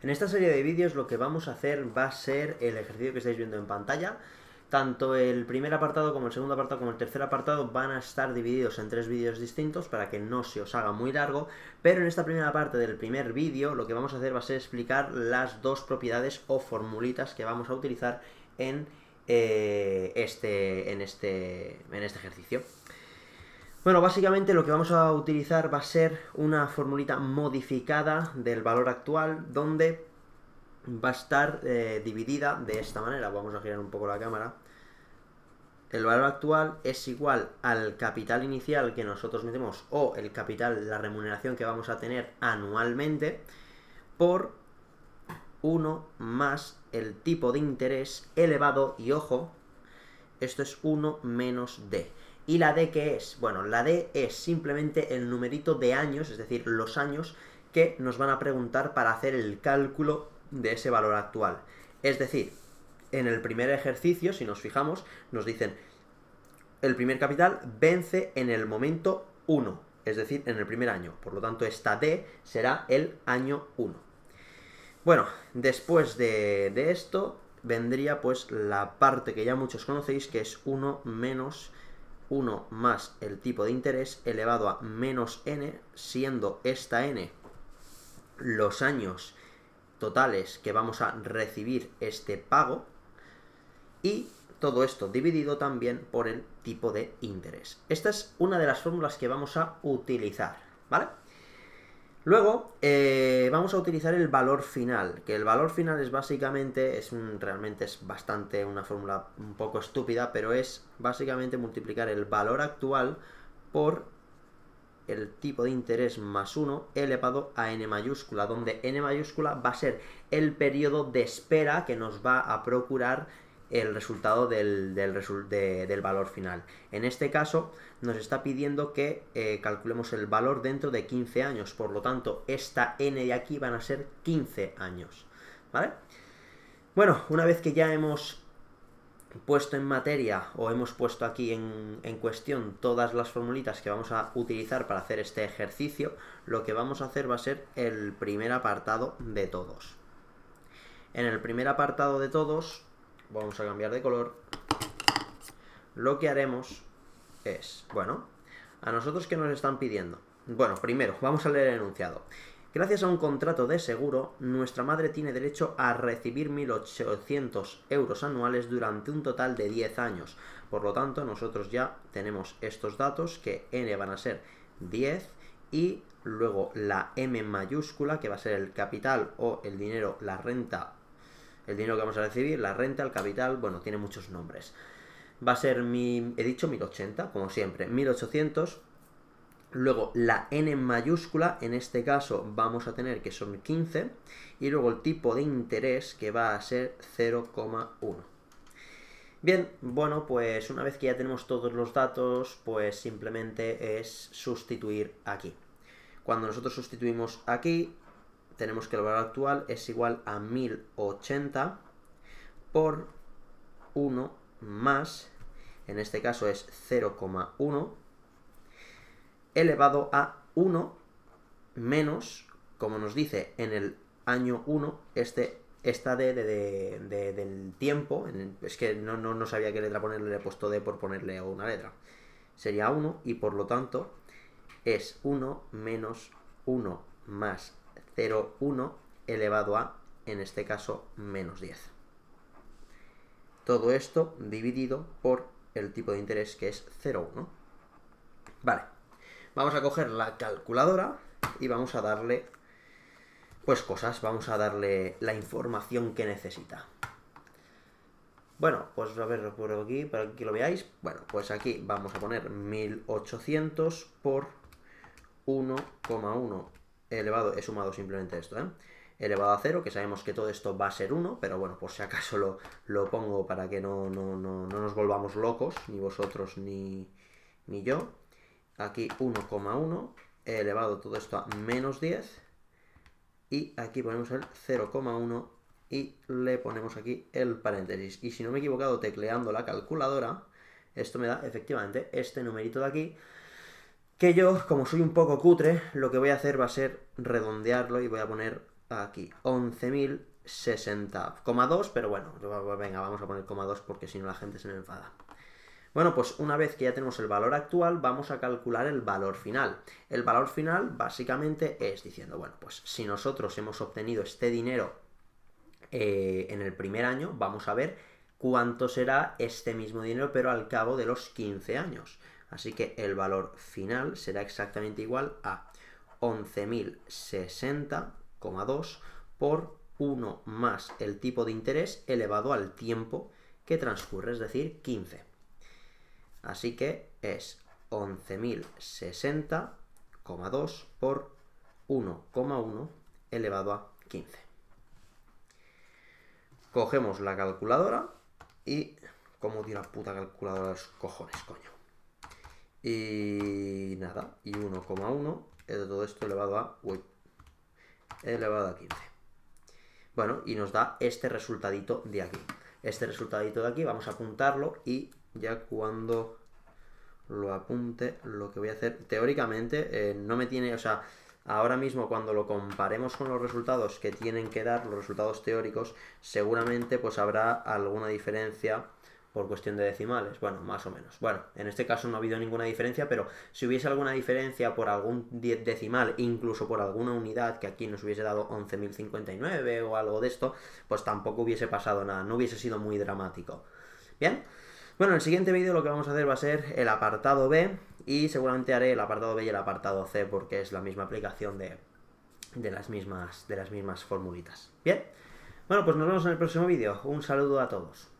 En esta serie de vídeos lo que vamos a hacer va a ser el ejercicio que estáis viendo en pantalla. Tanto el primer apartado como el segundo apartado como el tercer apartado van a estar divididos en tres vídeos distintos para que no se os haga muy largo, pero en esta primera parte del primer vídeo lo que vamos a hacer va a ser explicar las dos propiedades o formulitas que vamos a utilizar en, eh, este, en, este, en este ejercicio. Bueno, básicamente lo que vamos a utilizar va a ser una formulita modificada del valor actual, donde va a estar eh, dividida de esta manera. Vamos a girar un poco la cámara. El valor actual es igual al capital inicial que nosotros metemos o el capital, la remuneración que vamos a tener anualmente por 1 más el tipo de interés elevado y ojo, esto es 1 menos d. ¿Y la d qué es? Bueno, la d es simplemente el numerito de años, es decir, los años que nos van a preguntar para hacer el cálculo de ese valor actual. Es decir, en el primer ejercicio, si nos fijamos, nos dicen el primer capital vence en el momento 1, es decir, en el primer año. Por lo tanto, esta D será el año 1. Bueno, después de, de esto, vendría pues la parte que ya muchos conocéis, que es 1 menos 1 más el tipo de interés elevado a menos n, siendo esta n los años totales que vamos a recibir este pago y todo esto dividido también por el tipo de interés. Esta es una de las fórmulas que vamos a utilizar, ¿vale? Luego eh, vamos a utilizar el valor final, que el valor final es básicamente, es realmente es bastante una fórmula un poco estúpida, pero es básicamente multiplicar el valor actual por el tipo de interés más 1 elevado a n mayúscula, donde n mayúscula va a ser el periodo de espera que nos va a procurar el resultado del, valor final. En este caso nos está pidiendo que eh, calculemos el valor dentro de 15 años, por lo tanto esta n de aquí van a ser 15 años. ¿Vale? Bueno, una vez que ya hemos puesto en materia o hemos puesto aquí en, en, cuestión todas las formulitas que vamos a utilizar para hacer este ejercicio, lo que vamos a hacer va a ser el primer apartado de todos. En el primer apartado de todos vamos a cambiar de color, lo que haremos es, bueno, a nosotros que nos están pidiendo. Bueno, primero, vamos a leer el enunciado. Gracias a un contrato de seguro, nuestra madre tiene derecho a recibir 1.800 euros anuales durante un total de 10 años. Por lo tanto, nosotros ya tenemos estos datos, que n van a ser 10 y luego la m mayúscula, que va a ser el capital o el dinero, la renta el dinero que vamos a recibir, la renta, el capital, bueno, tiene muchos nombres. Va a ser mi, he dicho 1080, como siempre, 1800. Luego la n mayúscula, en este caso vamos a tener que son 15. Y luego el tipo de interés que va a ser 0,1. Bien, bueno, pues una vez que ya tenemos todos los datos, pues simplemente es sustituir aquí. Cuando nosotros sustituimos aquí, tenemos que el valor actual es igual a 1080 por 1 más, en este caso es 0,1, elevado a 1 menos, como nos dice en el año 1, este, esta D de, del tiempo, es que no, no, no sabía qué letra ponerle, le he puesto D por ponerle una letra, sería 1 y por lo tanto es 1 menos 1 más 0,1 elevado a, en este caso, menos 10. Todo esto dividido por el tipo de interés que es 0,1. Vale, vamos a coger la calculadora y vamos a darle, pues cosas, vamos a darle la información que necesita. Bueno, pues a ver por aquí, para que lo veáis. Bueno, pues aquí vamos a poner 1800 por 1,1 elevado, he sumado simplemente esto, ¿eh? elevado a 0, que sabemos que todo esto va a ser 1, pero bueno, por si acaso lo, lo pongo para que no, no, no, nos volvamos locos, ni vosotros ni, ni yo. Aquí 1,1, elevado todo esto a menos 10, y aquí ponemos el 0,1 y le ponemos aquí el paréntesis. Y si no me he equivocado tecleando la calculadora, esto me da efectivamente este numerito de aquí, que yo, como soy un poco cutre, lo que voy a hacer va a ser redondearlo y voy a poner aquí 11.060,2, pero bueno, venga, vamos a poner coma 2 porque si no la gente se me enfada. Bueno, pues una vez que ya tenemos el valor actual, vamos a calcular el valor final. El valor final básicamente es diciendo, bueno, pues si nosotros hemos obtenido este dinero eh, en el primer año, vamos a ver cuánto será este mismo dinero, pero al cabo de los 15 años. Así que el valor final será exactamente igual a 11.060,2 por 1 más el tipo de interés elevado al tiempo que transcurre, es decir, 15. Así que es 11.060,2 por 1,1 elevado a 15. Cogemos la calculadora y... ¿Cómo tiene la puta calculadora los cojones, coño? Y nada, y 1,1 es todo esto elevado a uy, elevado a 15. Bueno, y nos da este resultadito de aquí. Este resultadito de aquí vamos a apuntarlo y ya cuando lo apunte, lo que voy a hacer, teóricamente eh, no me tiene, o sea, ahora mismo cuando lo comparemos con los resultados que tienen que dar, los resultados teóricos, seguramente pues habrá alguna diferencia por cuestión de decimales, bueno, más o menos. Bueno, en este caso no ha habido ninguna diferencia, pero si hubiese alguna diferencia por algún decimal, incluso por alguna unidad que aquí nos hubiese dado 11.059 o algo de esto, pues tampoco hubiese pasado nada, no hubiese sido muy dramático. Bien, bueno, en el siguiente vídeo lo que vamos a hacer va a ser el apartado B y seguramente haré el apartado B y el apartado C porque es la misma aplicación de, las, mismas, las mismas formulitas. Bien, bueno, pues nos vemos en el próximo vídeo. Un saludo a todos.